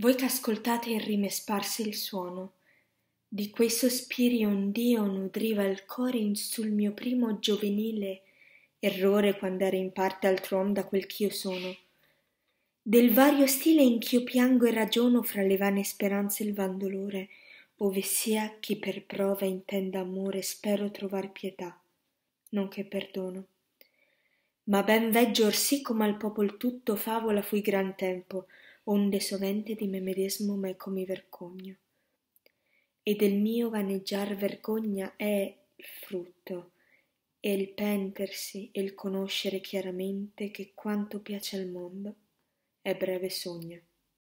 voi che ascoltate il sparse il suono di quei sospiri ond'io nudriva il core in sul mio primo giovenile errore quand'era in parte altruom da quel ch'io sono del vario stile in ch'io piango e ragiono fra le vane speranze e il van dolore ove sia chi per prova intenda amore spero trovar pietà non che perdono ma ben veggio orsì come al popol tutto favola fui gran tempo onde sovente di me medesmo meco mi vergogno. E del mio vaneggiar vergogna è il frutto, e il pentersi e il conoscere chiaramente che quanto piace al mondo è breve sogno.